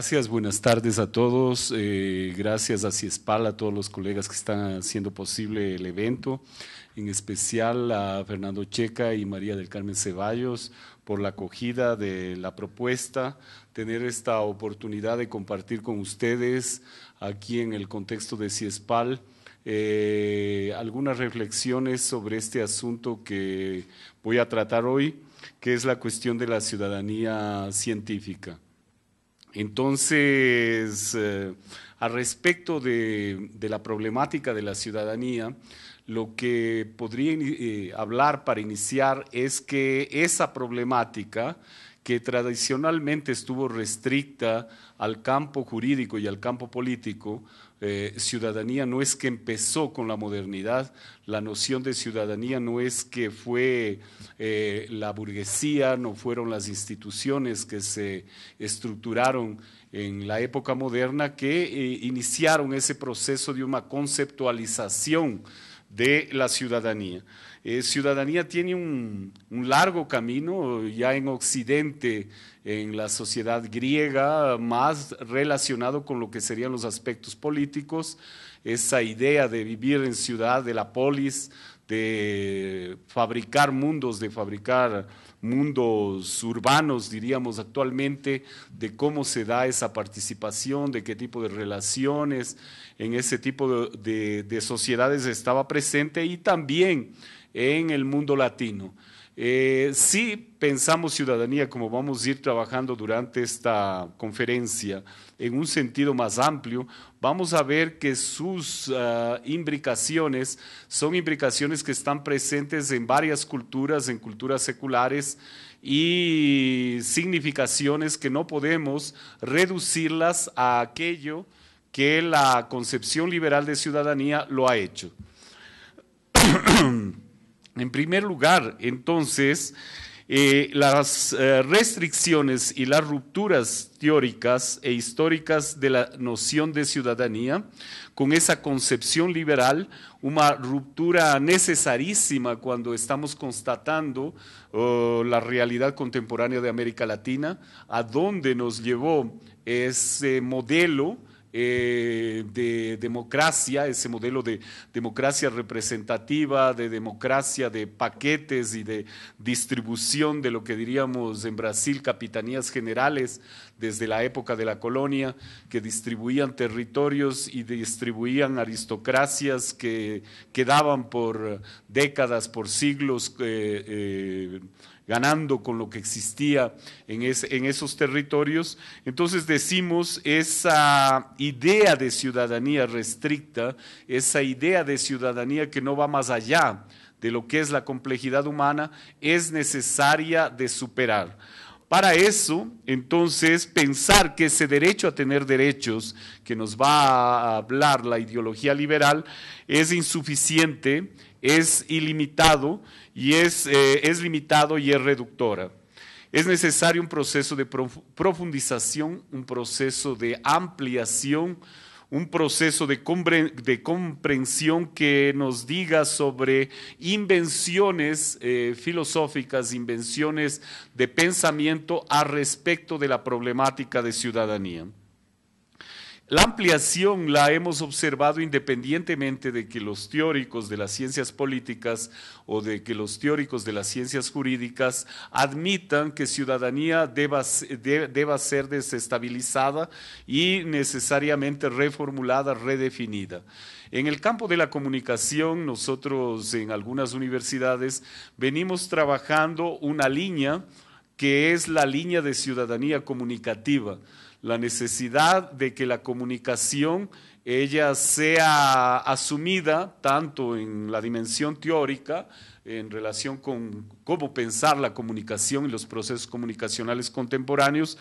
Gracias, buenas tardes a todos. Eh, gracias a Ciespal, a todos los colegas que están haciendo posible el evento, en especial a Fernando Checa y María del Carmen Ceballos por la acogida de la propuesta, tener esta oportunidad de compartir con ustedes aquí en el contexto de Ciespal. Eh, algunas reflexiones sobre este asunto que voy a tratar hoy, que es la cuestión de la ciudadanía científica. Entonces, eh, al respecto de, la problemática de la ciudadanía, lo que podría eh, hablar para iniciar es que esa problemática que tradicionalmente estuvo restricta al campo jurídico y al campo político, eh, ciudadanía no es que empezó con la modernidad, la noción de ciudadanía no es que fue eh, la burguesía, no fueron las instituciones que se estructuraron en la época moderna que eh, iniciaron ese proceso de una conceptualización de la ciudadanía. Eh, ciudadanía tiene un, largo camino ya en Occidente, en la sociedad griega, más relacionado con lo que serían los aspectos políticos, esa idea de vivir en ciudad, de la polis, de fabricar mundos, de fabricar mundos urbanos, diríamos actualmente, de cómo se da esa participación, de qué tipo de relaciones en ese tipo de, sociedades estaba presente y también en el mundo latino. Eh, si pensamos ciudadanía, como vamos a ir trabajando durante esta conferencia, en un sentido más amplio, vamos a ver que sus ah, imbricaciones son imbricaciones que están presentes en varias culturas, en culturas seculares y significaciones que no podemos reducirlas a aquello que la concepción liberal de ciudadanía lo ha hecho. en primer lugar, entonces, eh, las eh, restricciones y las rupturas teóricas e históricas de la noción de ciudadanía con esa concepción liberal, una ruptura necesarísima cuando estamos constatando oh, la realidad contemporánea de América Latina, a dónde nos llevó ese modelo eh, de democracia, ese modelo de democracia representativa, de democracia de paquetes y de distribución de lo que diríamos en Brasil capitanías generales desde la época de la colonia, que distribuían territorios y distribuían aristocracias que quedaban por décadas, por siglos. Eh, eh, ganando con lo que existía en, esos territorios. Entonces decimos, esa idea de ciudadanía restricta, esa idea de ciudadanía que no va más allá de lo que es la complejidad humana, es necesaria de superar. Para eso, entonces, pensar que ese derecho a tener derechos que nos va a hablar la ideología liberal es insuficiente, es ilimitado y es, eh, limitado y es reductora. Es necesario un proceso de profundización, un proceso de ampliación, un proceso de, comprensión que nos diga sobre invenciones eh, filosóficas, invenciones de pensamiento a respecto de la problemática de ciudadanía. La ampliación la hemos observado independientemente de que los teóricos de las ciencias políticas o de que los teóricos de las ciencias jurídicas admitan que ciudadanía deba, ser desestabilizada y necesariamente reformulada, redefinida. En el campo de la comunicación, nosotros en algunas universidades venimos trabajando una línea que es la línea de ciudadanía comunicativa la necesidad de que la comunicación ella sea asumida tanto en la dimensión teórica, en relación con cómo pensar la comunicación y los procesos comunicacionales contemporáneos,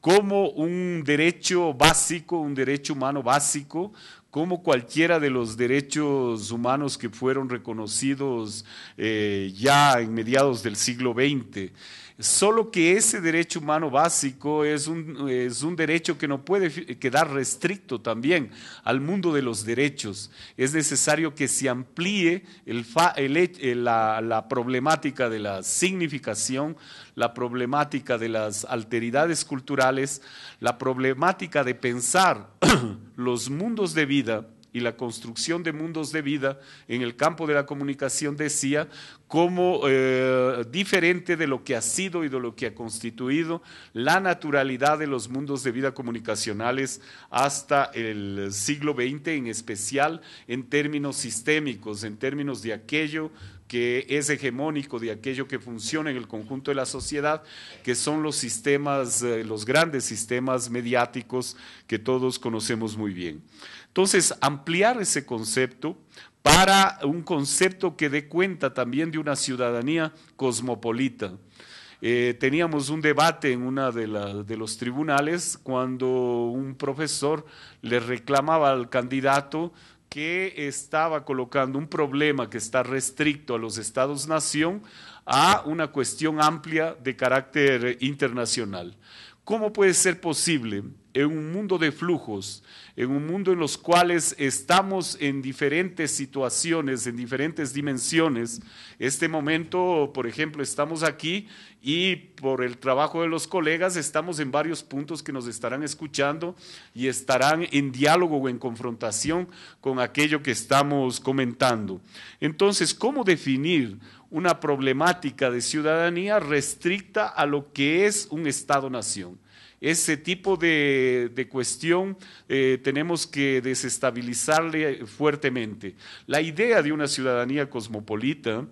como un derecho básico, un derecho humano básico, como cualquiera de los derechos humanos que fueron reconocidos eh, ya en mediados del siglo XX. Solo que ese derecho humano básico es un, es un derecho que no puede quedar restricto también al mundo de los derechos. Es necesario que se amplíe eh, la, la problemática de la significación, la problemática de las alteridades culturales, la problemática de pensar los mundos de vida y la construcción de mundos de vida en el campo de la comunicación decía como eh, diferente de lo que ha sido y de lo que ha constituido la naturalidad de los mundos de vida comunicacionales hasta el siglo XX, en especial en términos sistémicos, en términos de aquello que es hegemónico de aquello que funciona en el conjunto de la sociedad, que son los sistemas, eh, los grandes sistemas mediáticos que todos conocemos muy bien. Entonces, ampliar ese concepto para un concepto que dé cuenta también de una ciudadanía cosmopolita. Eh, teníamos un debate en una de, los tribunales cuando un profesor le reclamaba al candidato que estaba colocando un problema que está restricto a los estados-nación a una cuestión amplia de carácter internacional. ¿Cómo puede ser posible en un mundo de flujos, en un mundo en los cuales estamos en diferentes situaciones, en diferentes dimensiones? Este momento, por ejemplo, estamos aquí y por el trabajo de los colegas estamos en varios puntos que nos estarán escuchando y estarán en diálogo o en confrontación con aquello que estamos comentando. Entonces, ¿cómo definir una problemática de ciudadanía restricta a lo que es un Estado-nación. Ese tipo de, cuestión eh, tenemos que desestabilizarle fuertemente. La idea de una ciudadanía cosmopolita,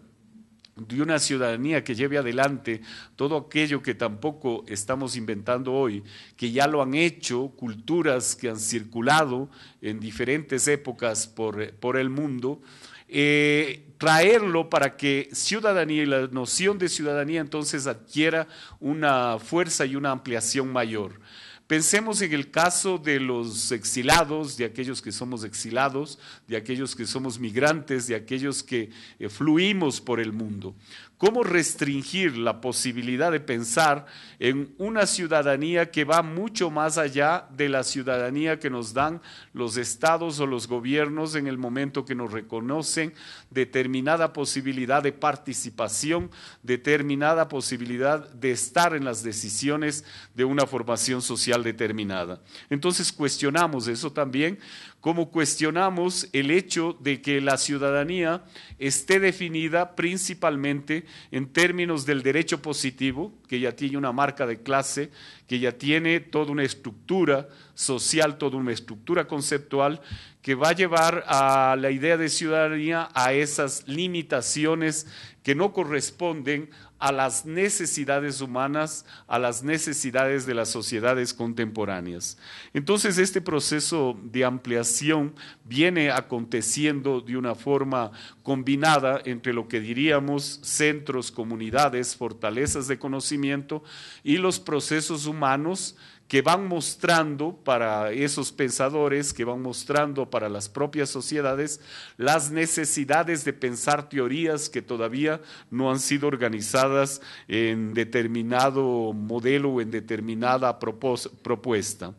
de una ciudadanía que lleve adelante todo aquello que tampoco estamos inventando hoy, que ya lo han hecho culturas que han circulado en diferentes épocas por, el mundo, eh, traerlo para que ciudadanía y la noción de ciudadanía entonces adquiera una fuerza y una ampliación mayor. Pensemos en el caso de los exilados, de aquellos que somos exilados, de aquellos que somos migrantes, de aquellos que eh, fluimos por el mundo. ¿Cómo restringir la posibilidad de pensar en una ciudadanía que va mucho más allá de la ciudadanía que nos dan los estados o los gobiernos en el momento que nos reconocen determinada posibilidad de participación, determinada posibilidad de estar en las decisiones de una formación social determinada? Entonces cuestionamos eso también como cuestionamos el hecho de que la ciudadanía esté definida principalmente en términos del derecho positivo, que ya tiene una marca de clase, que ya tiene toda una estructura social, toda una estructura conceptual, que va a llevar a la idea de ciudadanía a esas limitaciones que no corresponden a las necesidades humanas, a las necesidades de las sociedades contemporáneas. Entonces, este proceso de ampliación viene aconteciendo de una forma combinada entre lo que diríamos centros, comunidades, fortalezas de conocimiento y los procesos humanos que van mostrando para esos pensadores, que van mostrando para las propias sociedades las necesidades de pensar teorías que todavía no han sido organizadas en determinado modelo o en determinada propuesta.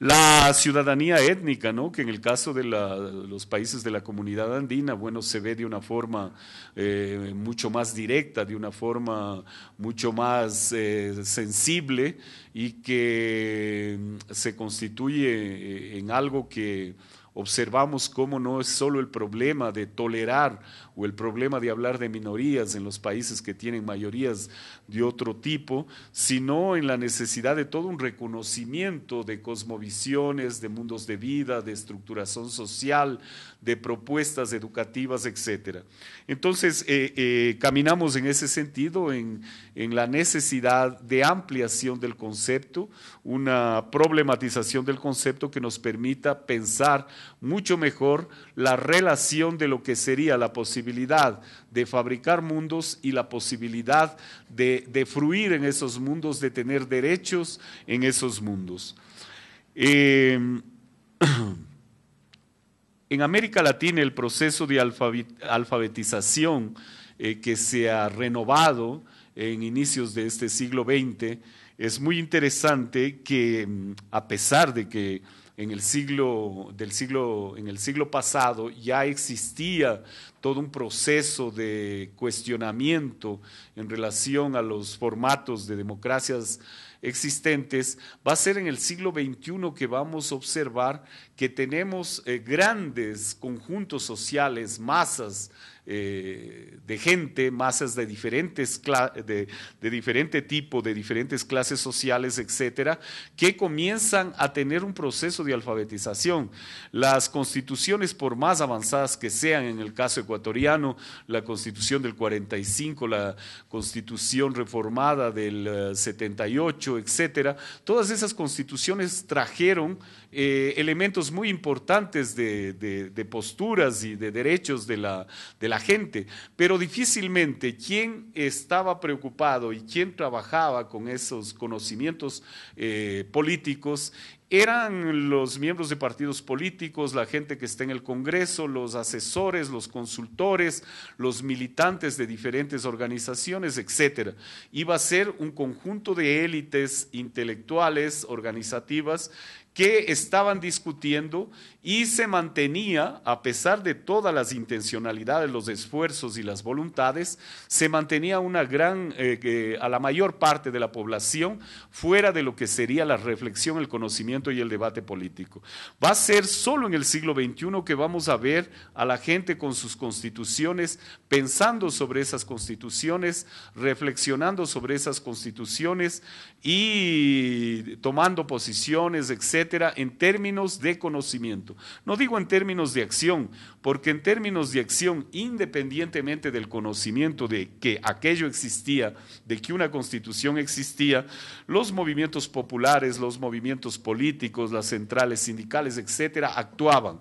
La ciudadanía étnica, ¿no? que en el caso de los países de la comunidad andina, bueno, se ve de una forma eh, mucho más directa, de una forma mucho más eh, sensible y que mm, se constituye eh, en algo que observamos como no es solo el problema de tolerar o el problema de hablar de minorías en los países que tienen mayorías de otro tipo, sino en la necesidad de todo un reconocimiento de cosmovisiones, de mundos de vida, de estructuración social, de propuestas educativas, etc. Entonces, eh, eh, caminamos en ese sentido, en, en la necesidad de ampliación del concepto, una problematización del concepto que nos permita pensar mucho mejor la relación de lo que sería la posibilidad de fabricar mundos y la posibilidad de, de fruir en esos mundos, de tener derechos en esos mundos. Eh, en América Latina el proceso de alfabetización eh, que se ha renovado en inicios de este siglo XX es muy interesante que mm, a pesar de que en el siglo, del siglo, en el siglo pasado ya existía todo un proceso de cuestionamiento en relación a los formatos de democracias existentes, va a ser en el siglo XXI que vamos a observar que tenemos eh, grandes conjuntos sociales, masas eh, de gente, masas de, diferentes de, de diferente tipo, de diferentes clases sociales, etcétera, que comienzan a tener un proceso de alfabetización. Las constituciones, por más avanzadas que sean, en el caso ecuatoriano, la constitución del 45, la constitución reformada del 78, eh, etcétera, todas esas constituciones trajeron eh, elementos muy importantes de, posturas y de derechos de la gente, pero difícilmente quien estaba preocupado y quien trabajaba con esos conocimientos eh, políticos eran los miembros de partidos políticos, la gente que está en el Congreso, los asesores, los consultores, los militantes de diferentes organizaciones, etcétera. Iba a ser un conjunto de élites intelectuales, organizativas, que estaban discutiendo y se mantenía, a pesar de todas las intencionalidades, los esfuerzos y las voluntades, se mantenía una gran, eh, a la mayor parte de la población fuera de lo que sería la reflexión, el conocimiento y el debate político. Va a ser solo en el siglo XXI que vamos a ver a la gente con sus constituciones, pensando sobre esas constituciones, reflexionando sobre esas constituciones y tomando posiciones, etcétera, en términos de conocimiento. No digo en términos de acción, porque en términos de acción, independientemente del conocimiento de que aquello existía, de que una constitución existía, los movimientos populares, los movimientos políticos, las centrales sindicales, etcétera, actuaban.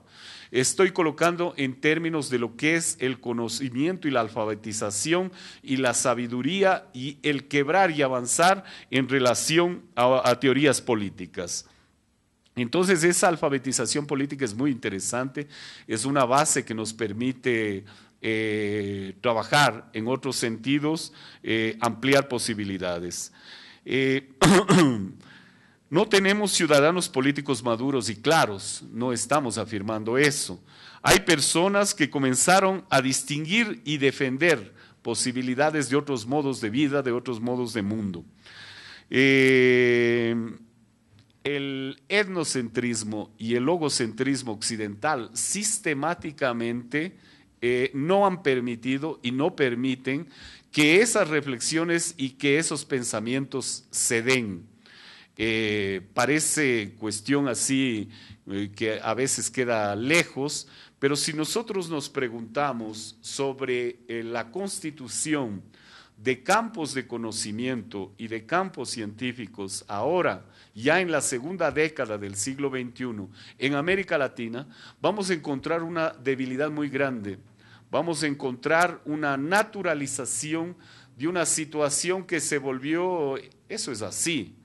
Estoy colocando en términos de lo que es el conocimiento y la alfabetización y la sabiduría y el quebrar y avanzar en relación a, teorías políticas. Entonces esa alfabetización política es muy interesante, es una base que nos permite eh, trabajar en otros sentidos, eh, ampliar posibilidades. Eh, No tenemos ciudadanos políticos maduros y claros, no estamos afirmando eso. Hay personas que comenzaron a distinguir y defender posibilidades de otros modos de vida, de otros modos de mundo. Eh, el etnocentrismo y el logocentrismo occidental sistemáticamente eh, no han permitido y no permiten que esas reflexiones y que esos pensamientos se den parece cuestión así eh, que a veces queda lejos, pero si nosotros nos preguntamos sobre eh, la constitución de campos de conocimiento y de campos científicos ahora, ya en la segunda década del siglo XXI, en América Latina, vamos a encontrar una debilidad muy grande, vamos a encontrar una naturalización de una situación que se volvió, eso es así,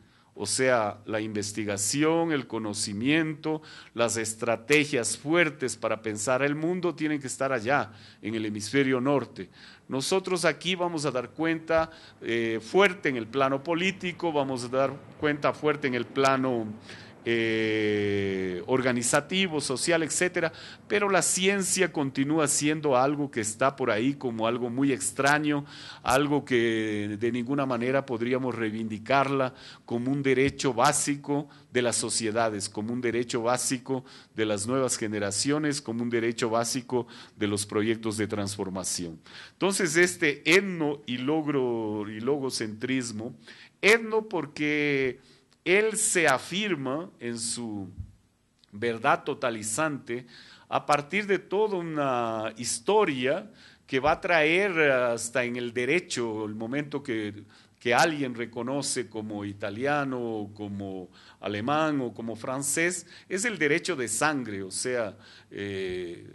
o sea, la investigación, el conocimiento, las estrategias fuertes para pensar el mundo tienen que estar allá, en el hemisferio norte. Nosotros aquí vamos a dar cuenta eh, fuerte en el plano político, vamos a dar cuenta fuerte en el plano eh, organizativo, social, etcétera, pero la ciencia continúa siendo algo que está por ahí como algo muy extraño, algo que de ninguna manera podríamos reivindicarla como un derecho básico de las sociedades, como un derecho básico de las nuevas generaciones, como un derecho básico de los proyectos de transformación. Entonces, este etno y logro y logocentrismo, etno porque él se afirma en su verdad totalizante a partir de toda una historia que va a traer hasta en el derecho el momento que, que alguien reconoce como italiano, como alemán o como francés, es el derecho de sangre, o sea, eh,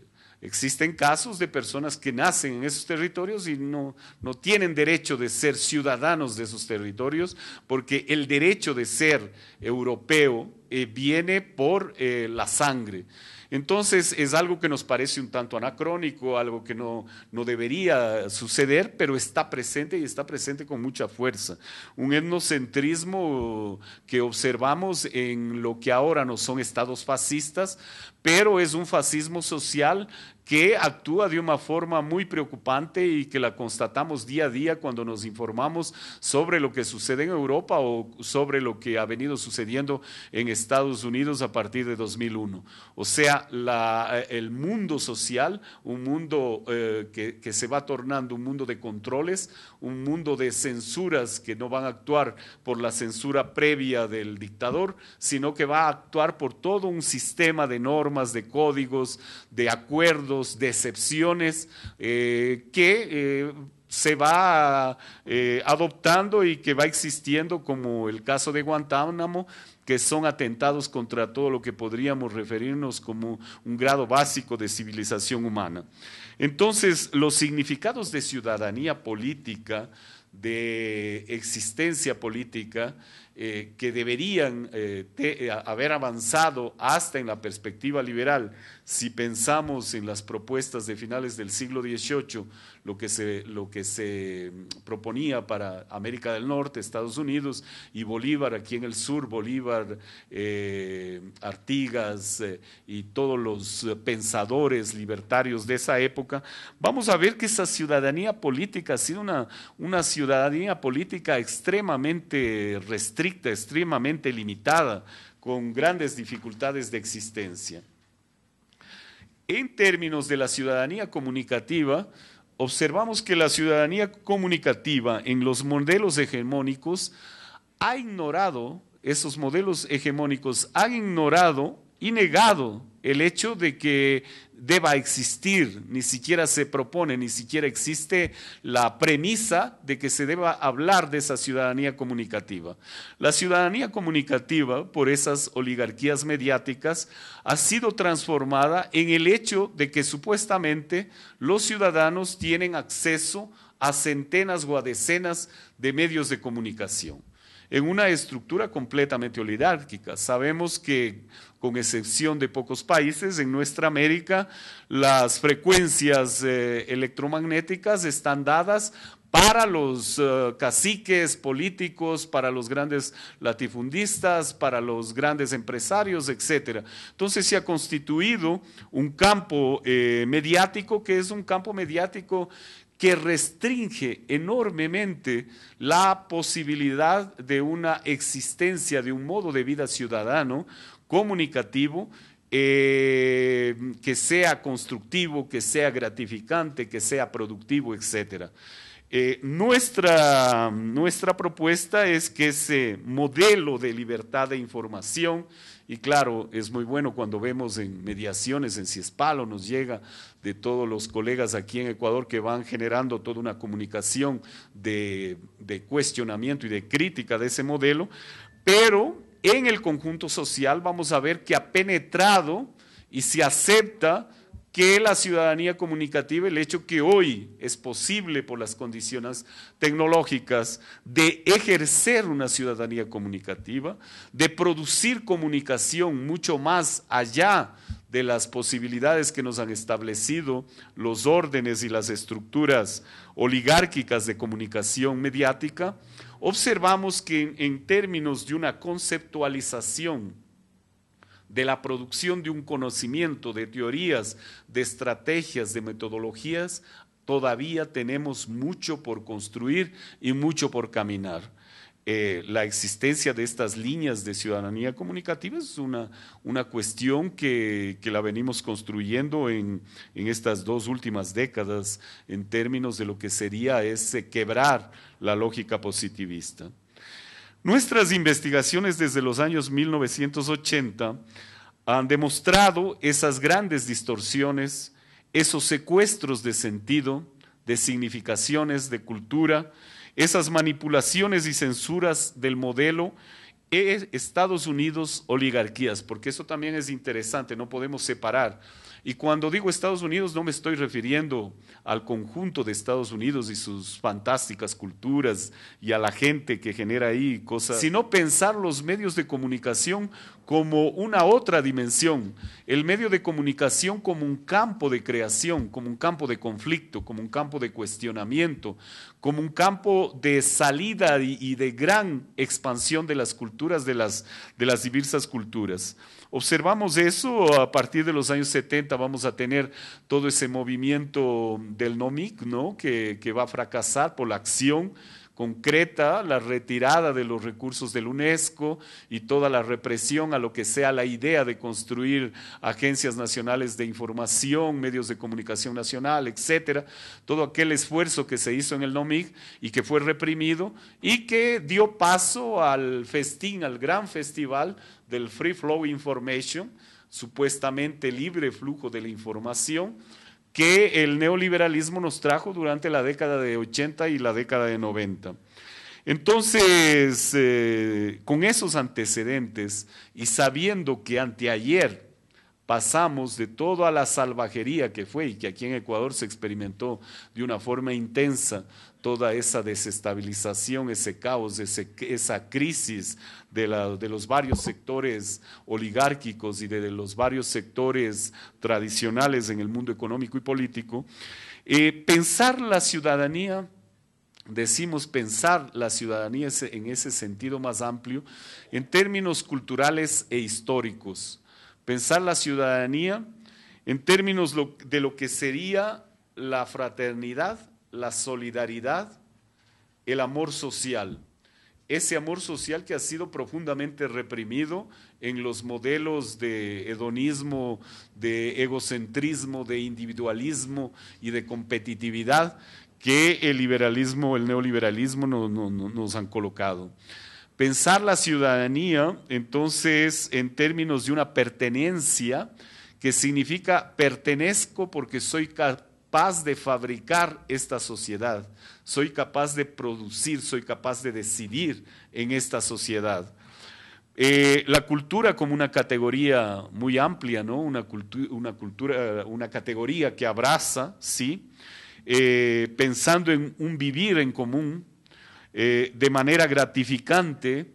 Existen casos de personas que nacen en esos territorios y no, no tienen derecho de ser ciudadanos de esos territorios porque el derecho de ser europeo eh, viene por eh, la sangre. Entonces es algo que nos parece un tanto anacrónico, algo que no, no, debería suceder, pero está presente y está presente con mucha fuerza. Un etnocentrismo que observamos en lo que ahora no son estados fascistas, pero es un fascismo social que actúa de una forma muy preocupante y que la constatamos día a día cuando nos informamos sobre lo que sucede en Europa o sobre lo que ha venido sucediendo en Estados Unidos a partir de 2001. O sea, eh, el mundo social, un mundo eh, que, se va tornando un mundo de controles, un mundo de censuras que no van a actuar por la censura previa del dictador, sino que va a actuar por todo un sistema de normas de códigos, de acuerdos, de excepciones eh, que eh, se va eh, adoptando y que va existiendo, como el caso de Guantánamo, que son atentados contra todo lo que podríamos referirnos como un grado básico de civilización humana. Entonces, los significados de ciudadanía política, de existencia política, eh, que deberían eh, eh, haber avanzado hasta en la perspectiva liberal si pensamos en las propuestas de finales del siglo XVIII, lo que se, mm, proponía para América del Norte, Estados Unidos y Bolívar, aquí en el sur, Bolívar, eh, Artigas eh, y todos los eh, pensadores libertarios de esa época, vamos a ver que esa ciudadanía política ha sido una, una ciudadanía política extremadamente restricta, extremadamente limitada, con grandes dificultades de existencia. En términos de la ciudadanía comunicativa, observamos que la ciudadanía comunicativa en los modelos hegemónicos ha ignorado, esos modelos hegemónicos han ignorado y negado el hecho de que deba existir, ni siquiera se propone, ni siquiera existe la premisa de que se deba hablar de esa ciudadanía comunicativa. La ciudadanía comunicativa, por esas oligarquías mediáticas, ha sido transformada en el hecho de que supuestamente los ciudadanos tienen acceso a centenas o a decenas de medios de comunicación en una estructura completamente oligárquica. Sabemos que, con excepción de pocos países, en nuestra América las frecuencias eh, electromagnéticas están dadas para los eh, caciques políticos, para los grandes latifundistas, para los grandes empresarios, etc. Entonces se ha constituido un campo eh, mediático que es un campo mediático que restringe enormemente la posibilidad de una existencia, de un modo de vida ciudadano, comunicativo, eh, que sea constructivo, que sea gratificante, que sea productivo, etc. Eh, nuestra, nuestra propuesta es que ese modelo de libertad de información, y claro, es muy bueno cuando vemos en mediaciones, en Ciespalo, nos llega de todos los colegas aquí en Ecuador que van generando toda una comunicación de, de cuestionamiento y de crítica de ese modelo, pero en el conjunto social vamos a ver que ha penetrado y se acepta que la ciudadanía comunicativa, el hecho que hoy es posible por las condiciones tecnológicas de ejercer una ciudadanía comunicativa, de producir comunicación mucho más allá de las posibilidades que nos han establecido los órdenes y las estructuras oligárquicas de comunicación mediática, observamos que en, términos de una conceptualización de la producción de un conocimiento, de teorías, de estrategias, de metodologías, todavía tenemos mucho por construir y mucho por caminar. Eh, la existencia de estas líneas de ciudadanía comunicativa es una, cuestión que, la venimos construyendo en, en, estas dos últimas décadas en términos de lo que sería ese quebrar la lógica positivista. Nuestras investigaciones desde los años 1980 han demostrado esas grandes distorsiones, esos secuestros de sentido, de significaciones, de cultura, esas manipulaciones y censuras del modelo e Estados Unidos oligarquías, porque eso también es interesante, no podemos separar y cuando digo Estados Unidos no me estoy refiriendo al conjunto de Estados Unidos y sus fantásticas culturas y a la gente que genera ahí cosas, sino pensar los medios de comunicación como una otra dimensión, el medio de comunicación como un campo de creación, como un campo de conflicto, como un campo de cuestionamiento, como un campo de salida y, de gran expansión de las culturas, de las, de las diversas culturas. Observamos eso a partir de los años 70, vamos a tener todo ese movimiento del NOMIC, ¿no? que, que va a fracasar por la acción concreta la retirada de los recursos del UNESCO y toda la represión a lo que sea la idea de construir agencias nacionales de información, medios de comunicación nacional, etcétera, todo aquel esfuerzo que se hizo en el NOMIG y que fue reprimido y que dio paso al festín, al gran festival del Free Flow Information, supuestamente libre flujo de la información que el neoliberalismo nos trajo durante la década de 80 y la década de 90. Entonces, eh, con esos antecedentes y sabiendo que anteayer pasamos de toda la salvajería que fue y que aquí en Ecuador se experimentó de una forma intensa toda esa desestabilización, ese caos, esa crisis de, los varios sectores oligárquicos y de, los varios sectores tradicionales en el mundo económico y político. Eh, pensar la ciudadanía, decimos pensar la ciudadanía en ese sentido más amplio, en términos culturales e históricos. Pensar la ciudadanía en términos de lo que sería la fraternidad la solidaridad, el amor social. Ese amor social que ha sido profundamente reprimido en los modelos de hedonismo, de egocentrismo, de individualismo y de competitividad que el liberalismo, el neoliberalismo nos han colocado. Pensar la ciudadanía, entonces, en términos de una pertenencia, que significa pertenezco porque soy capaz capaz de fabricar esta sociedad, soy capaz de producir, soy capaz de decidir en esta sociedad. Eh, la cultura como una categoría muy amplia, ¿no? Una, cultura, una categoría que abraza, sí, eh, pensando en un vivir en común, eh, de manera gratificante,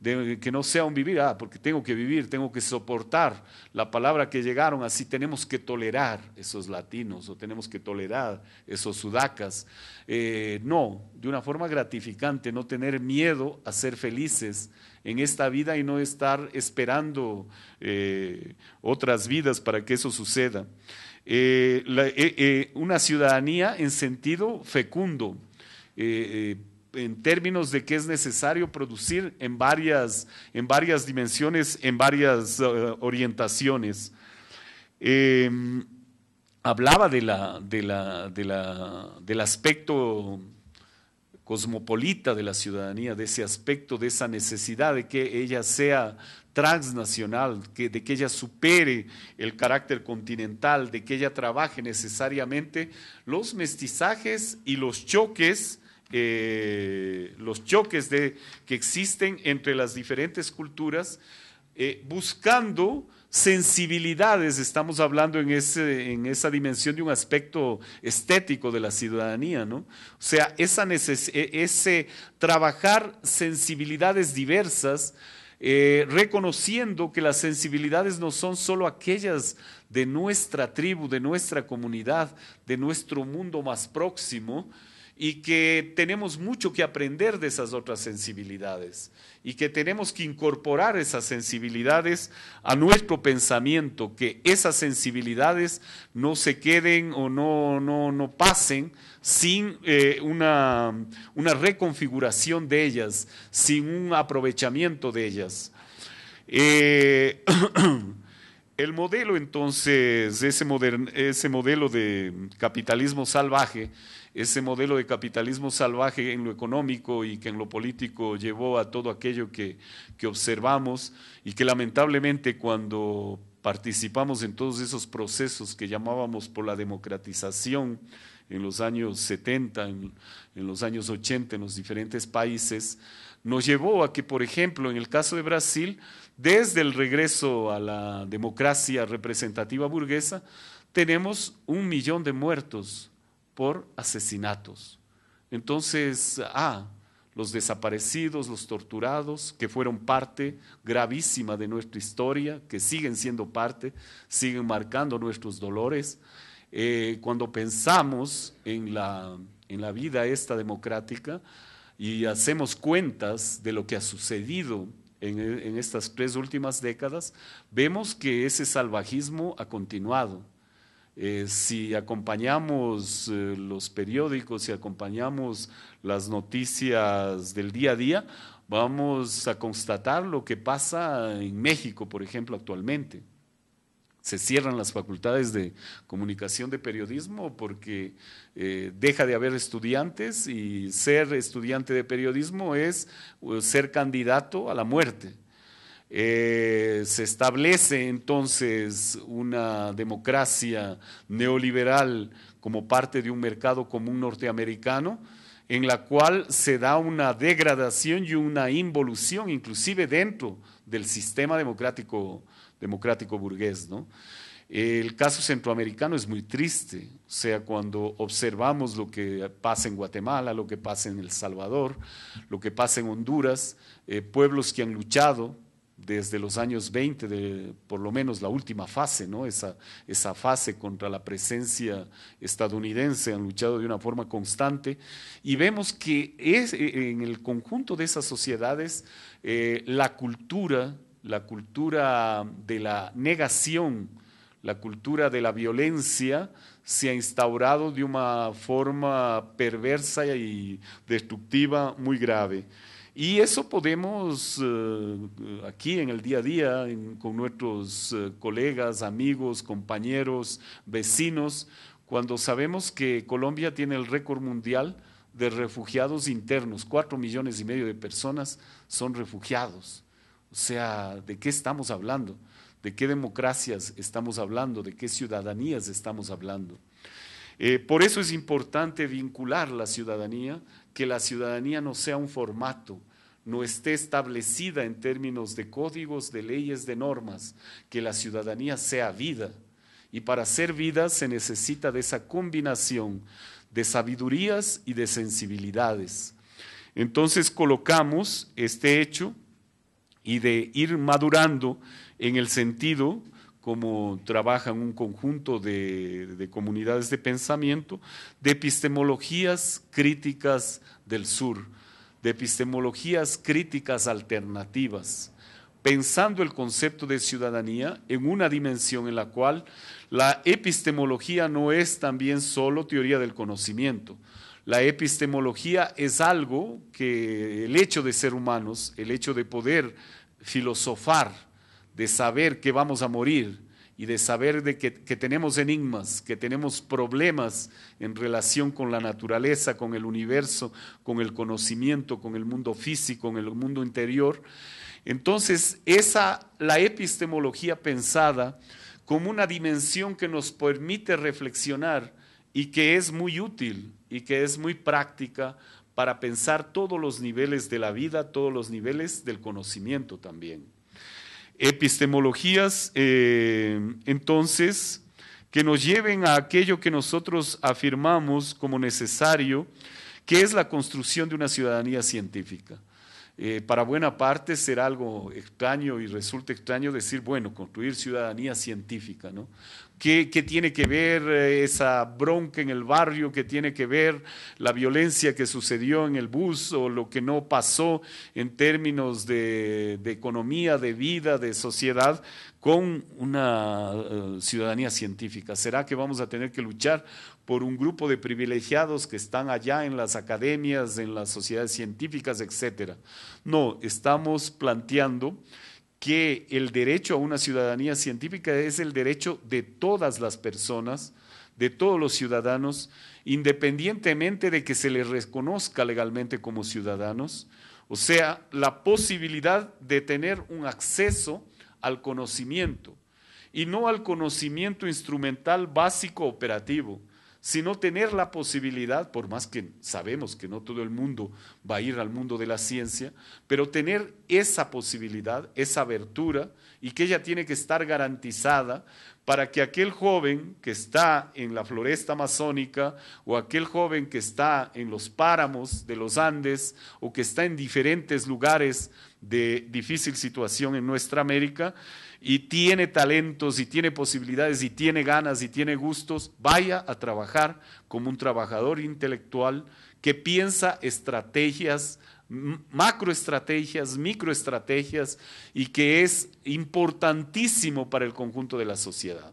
de que no sea un vivir, ah, porque tengo que vivir, tengo que soportar la palabra que llegaron, así tenemos que tolerar esos latinos o tenemos que tolerar esos sudacas. Eh, no, de una forma gratificante, no tener miedo a ser felices en esta vida y no estar esperando eh, otras vidas para que eso suceda. Eh, una ciudadanía en sentido fecundo en términos de que es necesario producir en varias, en varias dimensiones, en varias eh, orientaciones. Em, hablaba de del aspecto cosmopolita de la ciudadanía, de ese aspecto, de esa necesidad de que ella sea transnacional, que, de que ella supere el carácter continental, de que ella trabaje necesariamente los mestizajes y los choques eh, los choques de, que existen entre las diferentes culturas, eh, buscando sensibilidades, estamos hablando en, ese, en esa dimensión de un aspecto estético de la ciudadanía, ¿no? O sea, esa e, ese trabajar sensibilidades diversas, eh, reconociendo que las sensibilidades no son solo aquellas de nuestra tribu, de nuestra comunidad, de nuestro mundo más próximo, y que tenemos mucho que aprender de esas otras sensibilidades y que tenemos que incorporar esas sensibilidades a nuestro pensamiento, que esas sensibilidades no se queden o no, pasen sin eh, una, reconfiguración de ellas, sin un aprovechamiento de ellas. Eh, el modelo entonces, ese modelo de capitalismo salvaje, ese modelo de capitalismo salvaje en lo económico y que en lo político llevó a todo aquello que, que observamos y que lamentablemente cuando participamos en todos esos procesos que llamábamos por la democratización en los años 70, en, en, los años 80 en los diferentes países, nos llevó a que, por ejemplo, en el caso de Brasil, desde el regreso a la democracia representativa burguesa, tenemos un millón de muertos por asesinatos. Entonces, ah, los desaparecidos, los torturados, que fueron parte gravísima de nuestra historia, que siguen siendo parte, siguen marcando nuestros dolores. Eh, cuando pensamos en la, en la vida esta democrática y hacemos cuentas de lo que ha sucedido en estas tres últimas décadas, vemos que ese salvajismo ha continuado eh, si acompañamos eh, los periódicos, si acompañamos las noticias del día a día, vamos a constatar lo que pasa en México, por ejemplo, actualmente. Se cierran las facultades de comunicación de periodismo porque eh, deja de haber estudiantes y ser estudiante de periodismo es ser candidato a la muerte. Eh, se establece entonces una democracia neoliberal como parte de un mercado común norteamericano, en la cual se da una degradación y una involución, inclusive dentro del sistema democrático, democrático burgués. ¿no? El caso centroamericano es muy triste, o sea, cuando observamos lo que pasa en Guatemala, lo que pasa en El Salvador, lo que pasa en Honduras, eh, pueblos que han luchado desde los años 20, de, por lo menos la última fase, ¿no? esa, esa fase contra la presencia estadounidense, han luchado de una forma constante, y vemos que es, eh, en el conjunto de esas sociedades eh, la cultura, la cultura de la negación, la cultura de la violencia se ha instaurado de una forma perversa y destructiva muy grave. Y eso podemos eh, aquí en el día a día, con nuestros eh, colegas, amigos, compañeros, vecinos, cuando sabemos que Colombia tiene el récord mundial de refugiados internos, cuatro millones y medio de personas son refugiados. O sea, ¿de qué estamos hablando? ¿De qué democracias estamos hablando? ¿De qué ciudadanías estamos hablando? Eh, por eso es importante vincular la ciudadanía, que la ciudadanía no sea un formato, no esté establecida en términos de códigos, de leyes, de normas, que la ciudadanía sea vida. Y para ser vida se necesita de esa combinación de sabidurías y de sensibilidades. Entonces colocamos este hecho y de ir madurando en el sentido como trabajan un conjunto de, de, comunidades de pensamiento, de epistemologías críticas del sur, de epistemologías críticas alternativas, pensando el concepto de ciudadanía en una dimensión en la cual la epistemología no es también solo teoría del conocimiento. La epistemología es algo que el hecho de ser humanos, el hecho de poder filosofar, de saber que vamos a morir, y de saber de que, tenemos enigmas, que tenemos problemas en relación con la naturaleza, con el universo, con el conocimiento, con el mundo físico, con el mundo interior. Entonces, esa, la epistemología pensada como una dimensión que nos permite reflexionar y que es muy útil y que es muy práctica para pensar todos los niveles de la vida, todos los niveles del conocimiento también epistemologías, eh, entonces, que nos lleven a aquello que nosotros afirmamos como necesario, que es la construcción de una ciudadanía científica. Eh, para buena parte será algo extraño y resulta extraño decir, bueno, construir ciudadanía científica, ¿no? ¿Qué, tiene que ver eh, esa bronca en el barrio? ¿Qué tiene que ver la violencia que sucedió en el bus o lo que no pasó en términos de, economía, de vida, de sociedad con una eh, ciudadanía científica? ¿Será que vamos a tener que luchar por un grupo de privilegiados que están allá en las academias, en las sociedades científicas, etc. No, estamos planteando que el derecho a una ciudadanía científica es el derecho de todas las personas, de todos los ciudadanos, independientemente de que se les reconozca legalmente como ciudadanos, o sea, la posibilidad de tener un acceso al conocimiento y no al conocimiento instrumental básico operativo, sino tener la posibilidad, por más que sabemos que no todo el mundo va a ir al mundo de la ciencia, pero tener esa posibilidad, esa abertura, y que ella tiene que estar garantizada para que aquel joven que está en la floresta amazónica o aquel joven que está en los páramos de los Andes o que está en diferentes lugares de difícil situación en nuestra América, y tiene talentos y tiene posibilidades y tiene ganas y tiene gustos, vaya a trabajar como un trabajador intelectual que piensa estrategias, macroestrategias, microestrategias y que es importantísimo para el conjunto de la sociedad.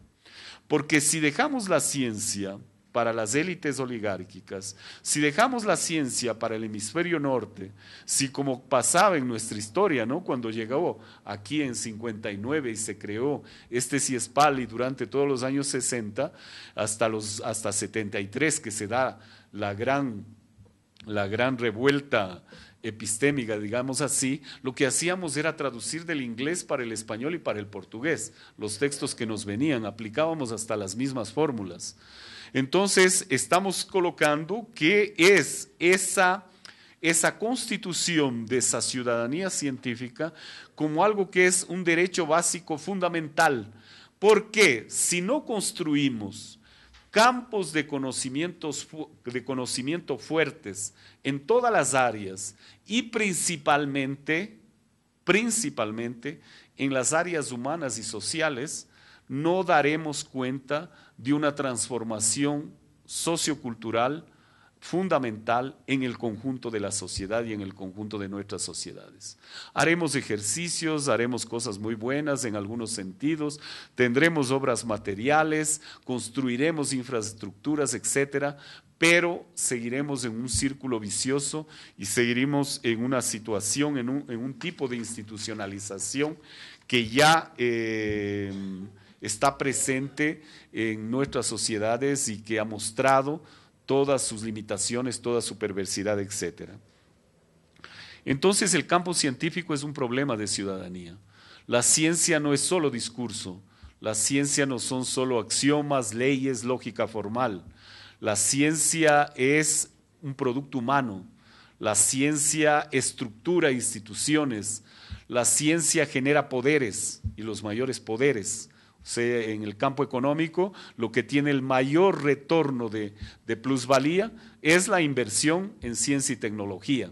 Porque si dejamos la ciencia, para las élites oligárquicas, si dejamos la ciencia para el hemisferio norte, si como pasaba en nuestra historia, ¿no? cuando llegó aquí en 59 y se creó este CIESPAL y durante todos los años 60, hasta, los, hasta 73 que se da la gran, la gran revuelta epistémica, digamos así, lo que hacíamos era traducir del inglés para el español y para el portugués, los textos que nos venían, aplicábamos hasta las mismas fórmulas. Entonces, estamos colocando que es esa, esa constitución de esa ciudadanía científica como algo que es un derecho básico fundamental, porque si no construimos campos de, de conocimiento fuertes en todas las áreas y principalmente, principalmente en las áreas humanas y sociales, no daremos cuenta de una transformación sociocultural fundamental en el conjunto de la sociedad y en el conjunto de nuestras sociedades. Haremos ejercicios, haremos cosas muy buenas en algunos sentidos, tendremos obras materiales, construiremos infraestructuras, etcétera, pero seguiremos en un círculo vicioso y seguiremos en una situación, en un, tipo de institucionalización que ya eh, está presente en nuestras sociedades y que ha mostrado todas sus limitaciones, toda su perversidad, etc. Entonces el campo científico es un problema de ciudadanía. La ciencia no es solo discurso, la ciencia no son solo axiomas, leyes, lógica formal. La ciencia es un producto humano, la ciencia estructura instituciones, la ciencia genera poderes y los mayores poderes en el campo económico, lo que tiene el mayor retorno de, plusvalía es la inversión en ciencia y tecnología.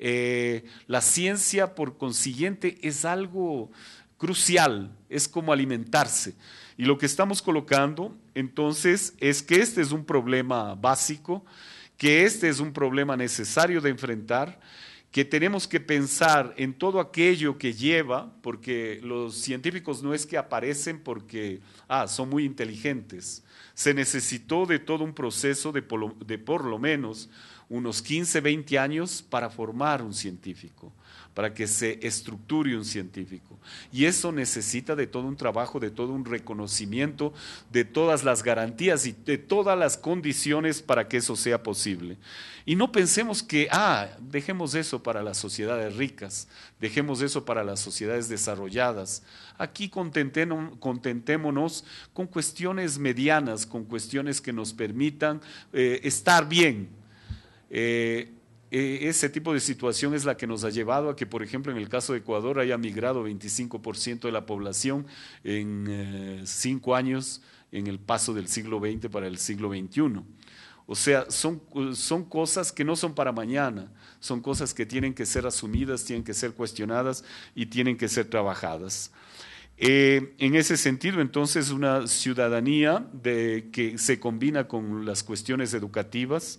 Eh, la ciencia, por consiguiente, es algo crucial, es como alimentarse. Y lo que estamos colocando, entonces, es que este es un problema básico, que este es un problema necesario de enfrentar que tenemos que pensar en todo aquello que lleva, porque los científicos no es que aparecen porque, ah, son muy inteligentes. Se necesitó de todo un proceso de por lo, de por lo menos unos 15, 20 años para formar un científico para que se estructure un científico. Y eso necesita de todo un trabajo, de todo un reconocimiento, de todas las garantías y de todas las condiciones para que eso sea posible. Y no pensemos que, ah, dejemos eso para las sociedades ricas, dejemos eso para las sociedades desarrolladas. Aquí contentémonos con cuestiones medianas, con cuestiones que nos permitan eh, estar bien. Eh, eh, ese tipo de situación es la que nos ha llevado a que, por ejemplo, en el caso de Ecuador haya migrado 25% de la población en eh, cinco años en el paso del siglo XX para el siglo XXI. O sea, son, eh, son, cosas que no son para mañana, son cosas que tienen que ser asumidas, tienen que ser cuestionadas y tienen que ser trabajadas. en ese sentido, entonces, una ciudadanía que se combina con las cuestiones educativas,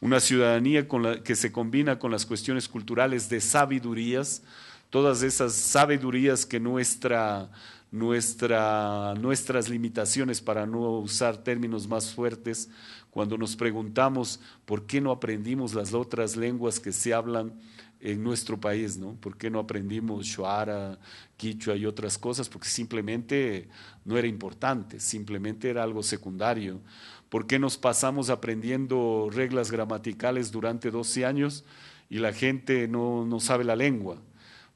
una ciudadanía que se combina con las cuestiones culturales de sabidurías, todas esas sabidurías que nuestra, nuestras limitaciones, para no usar términos más fuertes, cuando nos preguntamos por qué no aprendimos las otras lenguas que se hablan en nuestro país, ¿no? ¿Por qué no aprendimos Shuara, Quichua y otras cosas? Porque simplemente no era importante, simplemente era algo secundario. ¿Por qué nos pasamos aprendiendo reglas gramaticales durante 12 años y la gente no, no sabe la lengua?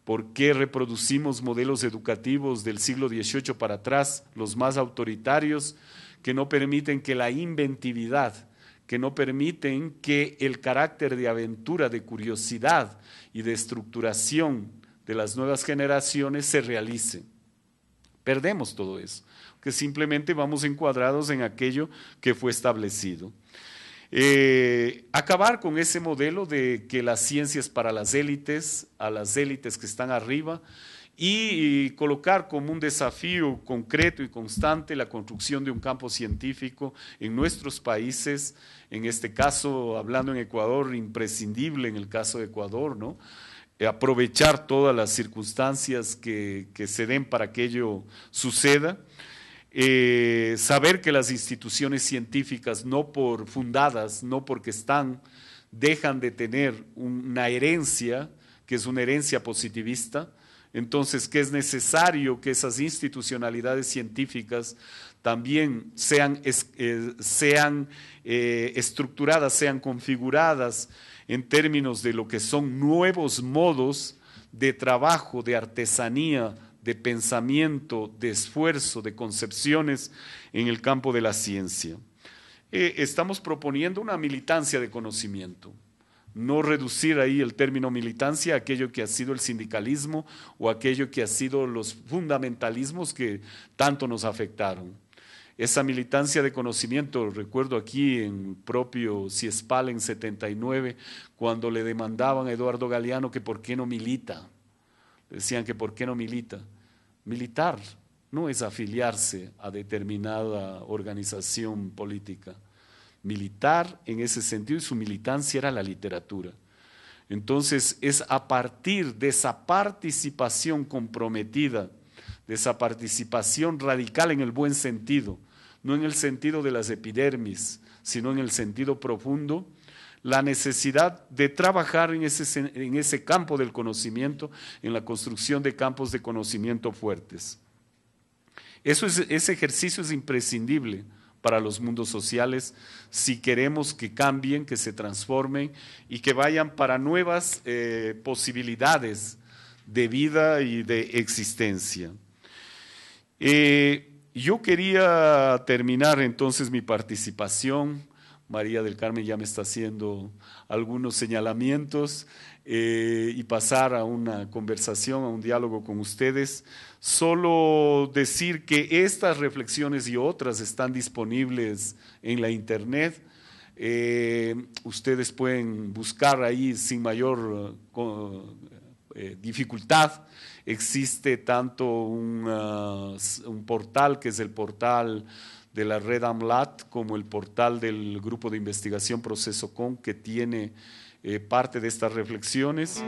¿Por qué reproducimos modelos educativos del siglo XVIII para atrás, los más autoritarios, que no permiten que la inventividad que no permiten que el carácter de aventura, de curiosidad y de estructuración de las nuevas generaciones se realice. Perdemos todo eso, que simplemente vamos encuadrados en aquello que fue establecido. Eh, acabar con ese modelo de que la ciencia es para las élites, a las élites que están arriba, y colocar como un desafío concreto y constante la construcción de un campo científico en nuestros países, en este caso, hablando en Ecuador, imprescindible en el caso de Ecuador, eh, aprovechar todas las circunstancias que, se den para que ello suceda. Eh, saber que las instituciones científicas, no por fundadas, no porque están, dejan de tener una herencia, que es una herencia positivista, entonces, que es necesario que esas institucionalidades científicas también sean, eh, eh, estructuradas, sean configuradas en términos de lo que son nuevos modos de trabajo, de artesanía, de pensamiento, de esfuerzo, de concepciones en el campo de la ciencia. Eh, estamos proponiendo una militancia de conocimiento no reducir ahí el término militancia a aquello que ha sido el sindicalismo o aquello que ha sido los fundamentalismos que tanto nos afectaron. Esa militancia de conocimiento, recuerdo aquí en propio Ciespal en 79, cuando le demandaban a Eduardo Galeano que por qué no milita. Decían que por qué no milita. Militar no es afiliarse a determinada organización política militar en ese sentido y su militancia era la literatura. Entonces es a partir de esa participación comprometida, de esa participación radical en el buen sentido, no en el sentido de las epidermis, sino en el sentido profundo, la necesidad de trabajar en ese, campo del conocimiento, en la construcción de campos de conocimiento fuertes. ese ejercicio es imprescindible para los mundos sociales, si queremos que cambien, que se transformen y que vayan para nuevas eh, posibilidades de vida y de existencia. Eh, yo quería terminar entonces mi participación María del Carmen ya me está haciendo algunos señalamientos eh, y pasar a una conversación, a un diálogo con ustedes. Solo decir que estas reflexiones y otras están disponibles en la internet. Eh, ustedes pueden buscar ahí sin mayor eh, dificultad. Existe tanto ah, un portal que es el portal de la red AMLAT como el portal del grupo de investigación Proceso Con que tiene eh, parte de estas reflexiones.